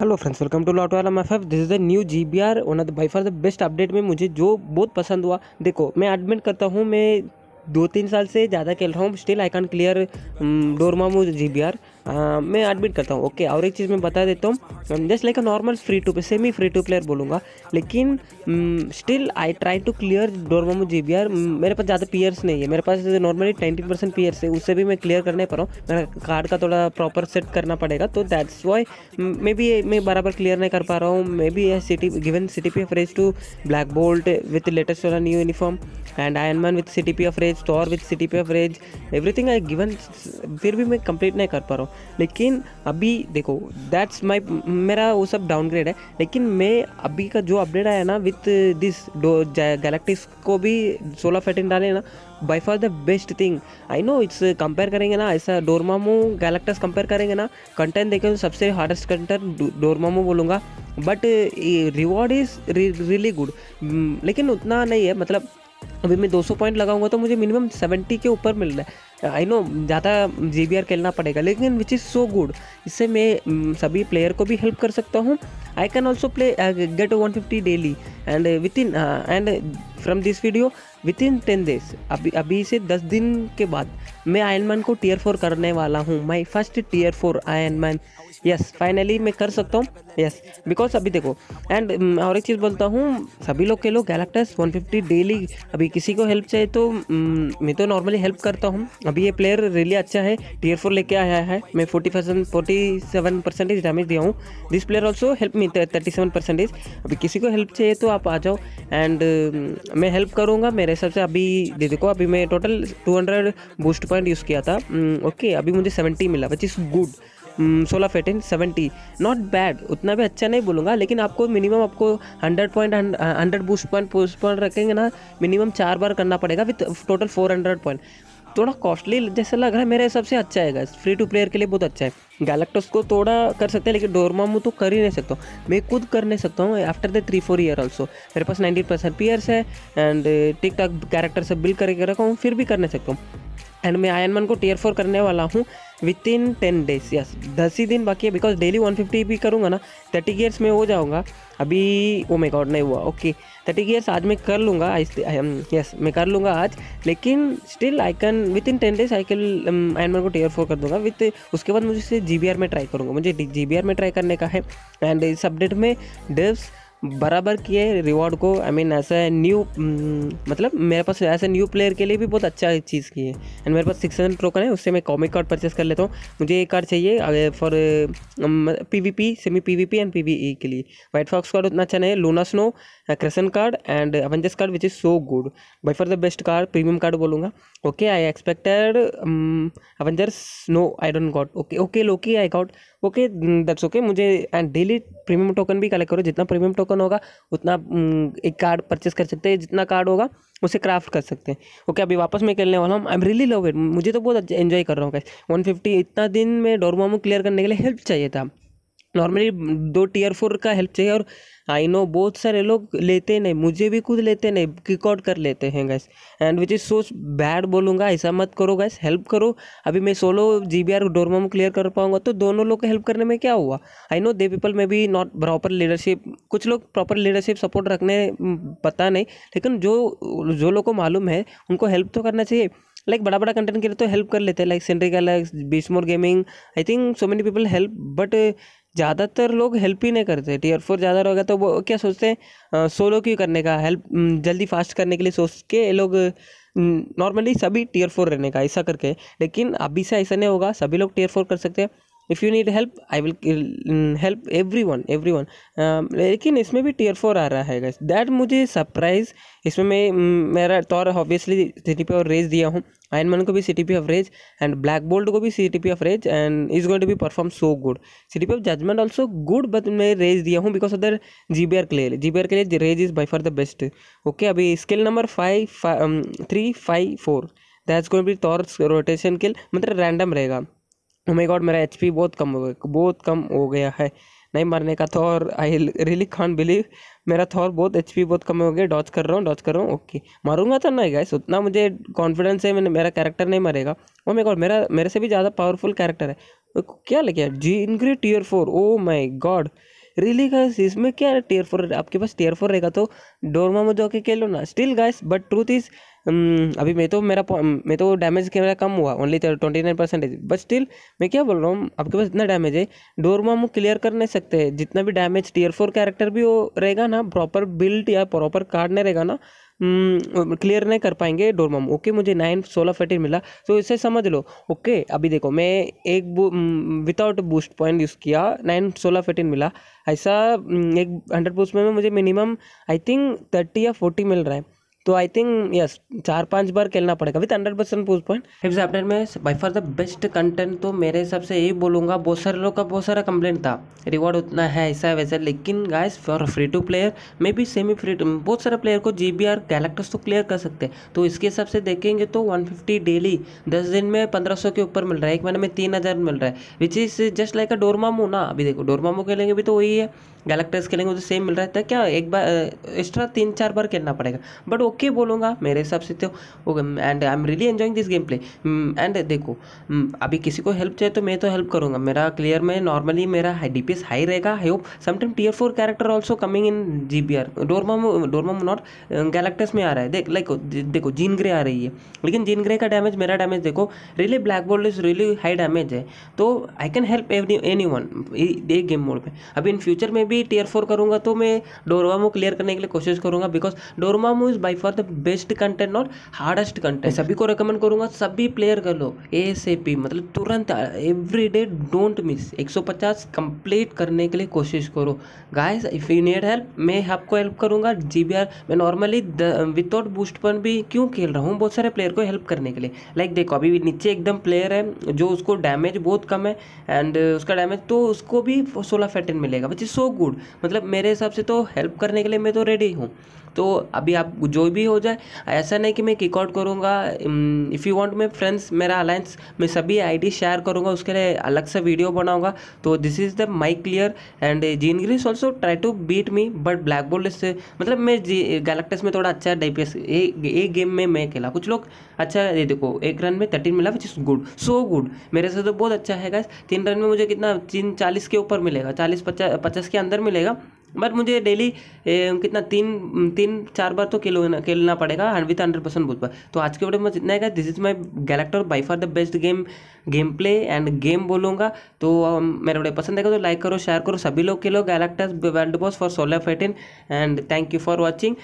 hello friends welcome to लॉट वाला मैफ this is the new G B R one of the by far the best update में मुझे जो बहुत पसंद हुआ देखो मैं एडमिट करता हूँ मैं दो तीन साल से ज़्यादा खेल रहा हूँ still I can clear Dormammu G B are हाँ, मैं एडमिट करता हूँ ओके और एक चीज़ मैं बता देता हूँ just like a normal free to semi free to player बोलूँगा लेकिन still I try to clear Dormammu G B R मेरे पास ज़्यादा पीयर्स नहीं है मेरे पास नॉर्मली ट्वेंटी परसेंट पीयर्स है उससे भी मैं क्लियर करने रहा हूँ मेरा कार्ड का थोड़ा प्रॉपर सेट करना पड़ेगा तो दैट्स वाई मे बी मैं बराबर क्लियर नहीं कर पा रहा हूँ maybe C T given C T P of rage to Black Bolt with latest वाला new uniform and Iron Man with C T P of rage Thor with C T P of rage everything I given फिर भी मैं complete नहीं कर पा रहा हूँ लेकिन अभी देखो दैट्स माई मेरा वो सब डाउनग्रेड है लेकिन मैं अभी का जो अपडेट आया ना विथ दिस गैलेक्टिक्स को भी सोलह फैटिन डाले ना by far the best thing I know it's compare करेंगे ना ऐसा डोरमामो गैलेक्टस कंपेयर करेंगे ना कंटेंट देखें तो सबसे हार्डेस्ट कंटेंट डोरमामो बोलूँगा but reward is really good लेकिन उतना नहीं है मतलब अभी मैं 200 पॉइंट लगाऊंगा तो मुझे मिनिमम 70 के ऊपर मिल रहा है आई नो ज़्यादा जी खेलना पड़ेगा लेकिन विच इज़ सो गुड इससे मैं सभी प्लेयर को भी हेल्प कर सकता हूँ I can also play get one fifty daily and with in and from this video within ten days अभी अभी से दस दिन के बाद मैं आयन मैन को टीयर फोर करने वाला हूँ my first tier four Iron Man yes finally मैं कर सकता हूँ यस बिकॉज अभी देखो एंड mm, और एक चीज़ बोलता हूँ सभी लोग के लोग गैलेक्टस 150 डेली अभी किसी को हेल्प चाहिए तो mm, मैं तो नॉर्मली हेल्प करता हूँ अभी ये प्लेयर रियली अच्छा है टीयर फोर लेके आया है मैं forty percent forty seven percentage damage दिया हूँ this player also help me thirty seven percentage अभी किसी को हेल्प चाहिए तो आप आ जाओ एंड मैं हेल्प करूँगा मेरे हिसाब से अभी दे देखो अभी मैं टोटल 200 बूस्ट पॉइंट यूज़ किया था ओके mm, अभी मुझे 70 मिला विच इज़ गुड सोलह फेटिन सेवेंटी नॉट बैड उतना भी अच्छा नहीं बोलूँगा लेकिन आपको मिनिमम आपको hundred point hundred boost point point रखेंगे ना मिनिमम चार बार करना पड़ेगा with total four hundred point थोड़ा कॉस्टली जैसे लग रहा है मेरे हिसाब से अच्छा है गाइस फ्री टू प्लेयर के लिए बहुत अच्छा है गैलेक्टस को थोड़ा कर सकते हैं लेकिन डोरमामू तो कर ही नहीं सकता मैं खुद कर नहीं सकता हूँ after the three four year also मेरे पास नाइन्टी परसेंट पीयर्स है एंड टिक टाक कैरेक्टर से बिल्ड करके रखा हूँ फिर भी कर नहीं सकता हूँ एंड मैं आयन मन को टीयर फोर करने वाला हूँ within ten days yes दस ही दिन बाकी है बिकॉज डेली वन फिफ्टी भी करूँगा ना थर्टी गियर्स में हो जाऊँगा अभी वो मेक आउट नहीं हुआ ओके थर्टी गियर्स आज मैं कर लूँगा आई यस मैं कर लूँगा आज लेकिन still I can within ten days I can Iron Man को टीयर फोर कर दूँगा विथ उसके बाद मुझे जी बी आर में ट्राई करूँगा मुझे जी बी आर में ट्राई करने का है एंड इस अपडेट में डेव्स बराबर किए रिवॉर्ड को आई I मीन mean, ऐसा न्यू mm, मतलब मेरे पास ऐसे न्यू प्लेयर के लिए भी बहुत अच्छा चीज़ की है एंड मेरे पास सिक्स हंड्रेड टोकन है उससे मैं कॉमिक कार्ड परचेस कर लेता हूँ मुझे एक कार्ड चाहिए for P V P semi P V P and P V E के लिए वाइट फॉक्स कार्ड उतना अच्छा नहीं है लूना स्नो क्रेसन card and Avengers card which is so good by far the best card premium card बोलूँगा okay I expected Avengers no I don't got okay okay Loki I got okay that's okay मुझे daily premium token भी collect करो जितना premium token होगा उतना mm, एक card purchase कर सकते हैं जितना कार्ड होगा उसे क्राफ्ट कर सकते हैं ओके अभी वापस मैं खेलने वाला हूँ I am really love it मुझे तो बहुत एंजॉय कर रहा हूँ वन फिफ्टी इतना दिन में डोरमामो क्लियर करने के लिए हेल्प चाहिए था नॉर्मली दो टीयर फोर का हेल्प चाहिए और आई नो बहुत सारे लोग लेते नहीं मुझे भी खुद लेते नहीं रिकॉर्ड कर लेते हैं guys and which is so bad बोलूँगा ऐसा मत करो गैस हेल्प करो अभी मैं सोलो जी बी आर में क्लियर कर पाऊँगा तो दोनों लोग को हेल्प करने में क्या हुआ आई नो दे पीपल में भी नॉट प्रॉपर लीडरशिप कुछ लोग प्रॉपर लीडरशिप सपोर्ट रखने पता नहीं लेकिन जो जो लोग को मालूम है उनको हेल्प तो करना चाहिए लाइक like, बड़ा बड़ा कंटेंट के लिए तो हेल्प कर लेते हैं लाइक सेंट्रिक बीस more gaming I think so many people help but ज़्यादातर लोग हेल्प ही नहीं करते टीयर फोर ज़्यादा रहेगा तो वो क्या सोचते हैं सोलो क्यों करने का हेल्प जल्दी फास्ट करने के लिए सोच के लोग नॉर्मली सभी टीयर फोर रहने का ऐसा करके लेकिन अभी से ऐसा नहीं होगा सभी लोग टीयर फोर कर सकते हैं if you need help I will help every one every one लेकिन इसमें भी टीयर फोर आ रहा है गैस दैट मुझे सरप्राइज इसमें मैं mm, मेरा Thor obviously T P of rage दिया हूँ आयन मन को भी C T P of rage and Black Bolt को भी C T P of rage and is going to be perform so good C T P of judgement also good but मैं rage दिया हूँ because of the G B R के लिए G B R के लिए rage is by far the best okay अभी scale number five three five four that's going be Thor rotation kill मतलब random रहेगा ओमे माय गॉड मेरा H बहुत कम हो गया बहुत कम हो गया है नहीं मरने का था और आई रियली खान बिलीव मेरा थॉर बहुत एच बहुत कम हो गया डॉच कर रहा हूँ डॉच कर रहा हूँ ओके मारूंगा तो नहीं गाइस उतना मुझे कॉन्फिडेंस है मैंने मेरा कैरेक्टर नहीं मरेगा ओ मे गॉड मेरा मेरे से भी ज़्यादा पावरफुल कैरेक्टर है क्या लगे Jean Grey tier four oh my god really guys इसमें क्या है टीयर फोर आपके पास टीयर फोर रहेगा तो डोरमा में जाके खेल लो ना still guys but truth is अभी मैं तो मेरा मैं तो डैमेज मेरा कम हुआ only twenty nine percentage but still मैं क्या बोल रहा हूँ आपके पास इतना डैमेज है डोरमा में क्लियर कर नहीं सकते जितना भी डैमेज टीयर फोर कैरेक्टर भी वो रहेगा ना प्रॉपर बिल्ट या प्रॉपर कार्ड नहीं रहेगा ना क्लियर हम्म, नहीं कर पाएंगे डोरमम ओके मुझे नाइन सोलह फर्टीन मिला तो इसे समझ लो ओके अभी देखो मैं एक विदाउट बूस्ट पॉइंट यूज़ किया नाइन सोलह फर्टीन मिला ऐसा हम्म, एक हंड्रेड बूस्ट में मुझे मिनिमम आई थिंक थर्टी या फोर्टी मिल रहा है तो आई थिंक यस चार पांच बार खेलना पड़ेगा with hundred percent boost point fifth chapter में by far the best content तो मेरे हिसाब से यही बोलूँगा बहुत सारे लोग का बहुत सारा कंप्लेंट था रिवॉर्ड उतना है ऐसा वैसा लेकिन guys for free to player may be semi free to बहुत सारे प्लेयर को जी बी आर कैलेक्टर्स तो क्लियर कर सकते हैं तो इसके हिसाब से देखेंगे तो वन फिफ्टी डेली दस दिन में पंद्रह सौ के ऊपर मिल रहा है एक महीने में तीन हज़ार मिल रहा है which is just like a Dormammu ना अभी देखो डोरमामू खेलेंगे भी तो वही है गैलेक्टर खेलेंगे तो सेम मिल रहा है तो क्या एक बार एक्स्ट्रा तीन चार बार खेलना पड़ेगा बट ओके बोलूँगा मेरे हिसाब से तो and I am really enjoying this game play and देखो hmm, अभी किसी को हेल्प चाहिए तो मैं तो हेल्प करूँगा मेरा क्लियर में नॉर्मली मेरा डी पी एस हाई रहेगा I hope sometime tier four character also coming in G B R Dormammu Dormammu not Galactus में आ रहा है देख लाइक देखो जीन ग्रे आ रही है लेकिन जीन ग्रे का डैमेज मेरा डैमेज देखो really Black Bolt is really high damage है तो I can help any one ये गेम मोड में अभी इन फ्यूचर में भी भी टीयर फोर करूँगा तो मैं डोरवामो क्लियर करने के लिए कोशिश करूँगा because Dormammu is by far the best content not hardest content सभी को रिकमेंड करूँगा सभी प्लेयर कर लो ए मतलब तुरंत every day don't miss 150 complete करने के लिए कोशिश करो guys if you need help मैं आपको हेल्प करूँगा जी मैं नॉर्मली विदाउट बूस्ट पर भी क्यों खेल रहा हूँ बहुत सारे प्लेयर को हेल्प करने के लिए लाइक like देखो अभी नीचे एकदम प्लेयर है जो उसको डैमेज बहुत कम है एंड उसका डैमेज तो उसको भी सोलह फैटिन मिलेगा बच्चे सो गुड गुड मतलब मेरे हिसाब से तो हेल्प करने के लिए मैं तो रेडी हूँ तो अभी आप जो भी हो जाए ऐसा नहीं कि मैं किकआउट करूँगा if you want me friends मेरा अलायंस मैं सभी आई शेयर करूँगा उसके लिए अलग से वीडियो बनाऊँगा तो this is the my clear and Jean Grey also try to beat me but Black Bolt से मतलब मैं जी गैलेक्टस में थोड़ा अच्छा डी एक गेम में मैं खेला कुछ लोग अच्छा ये देखो एक रन में थर्टीन मिला which is good so good मेरे से तो बहुत अच्छा है गाइस तीन रन में मुझे कितना तीन चालीस के ऊपर मिलेगा चालीस पचास पचास के अंदर मिलेगा बट मुझे डेली कितना तीन तीन चार बार तो खेलना खेलना पड़ेगा विथ हंड्रेड परसेंट बुध पर तो आज के वीडियो में जितना है this is my Galactus by far the best game game play and game बोलूँगा तो um, मेरा वीडियो पसंद आएगा तो लाइक करो शेयर करो सभी लोग खेलो Galactus world boss for solo fighting and thank you for watching